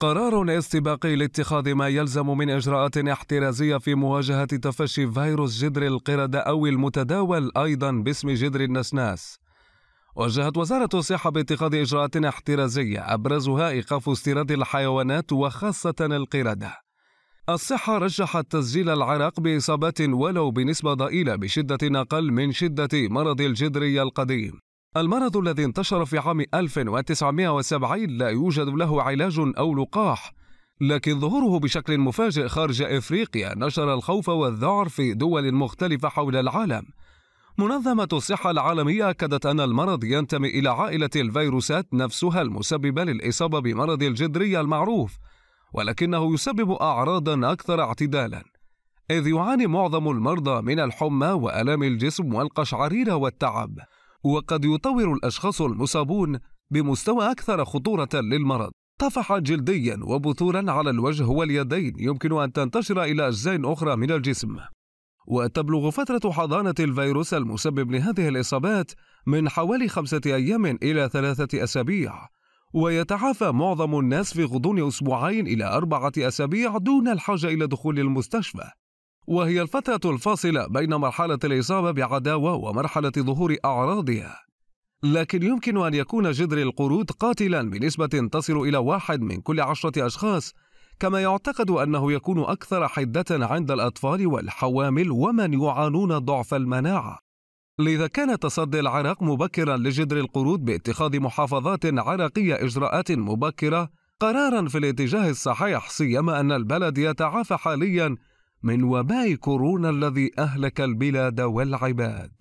قرار استباقي لاتخاذ ما يلزم من إجراءات احترازية في مواجهة تفشي فيروس جدر القردة أو المتداول أيضا باسم جدر النسناس وجهت وزارة الصحة باتخاذ إجراءات احترازية أبرزها إيقاف استيراد الحيوانات وخاصة القردة الصحة رجحت تسجيل العراق بإصابات ولو بنسبة ضئيلة بشدة أقل من شدة مرض الجدري القديم المرض الذي انتشر في عام 1970 لا يوجد له علاج أو لقاح لكن ظهوره بشكل مفاجئ خارج إفريقيا نشر الخوف والذعر في دول مختلفة حول العالم منظمة الصحة العالمية أكدت أن المرض ينتمي إلى عائلة الفيروسات نفسها المسببة للإصابة بمرض الجدري المعروف ولكنه يسبب أعراضا أكثر اعتدالا إذ يعاني معظم المرضى من الحمى وألام الجسم والقشعريرة والتعب وقد يطور الأشخاص المصابون بمستوى أكثر خطورة للمرض طفحا جلديا وبثورا على الوجه واليدين يمكن أن تنتشر إلى أجزاء أخرى من الجسم وتبلغ فترة حضانة الفيروس المسبب لهذه الإصابات من حوالي خمسة أيام إلى ثلاثة أسابيع ويتعافى معظم الناس في غضون أسبوعين إلى أربعة أسابيع دون الحاجة إلى دخول المستشفى وهي الفترة الفاصلة بين مرحلة الإصابة بعداوة ومرحلة ظهور أعراضها لكن يمكن أن يكون جذر القرود قاتلا بنسبة تصل إلى واحد من كل عشرة أشخاص كما يعتقد أنه يكون أكثر حدة عند الأطفال والحوامل ومن يعانون ضعف المناعة لذا كان تصدي العرق مبكرا لجذر القرود باتخاذ محافظات عرقية إجراءات مبكرة قرارا في الاتجاه الصحيح سيما أن البلد يتعافى حاليا من وباء كورونا الذي اهلك البلاد والعباد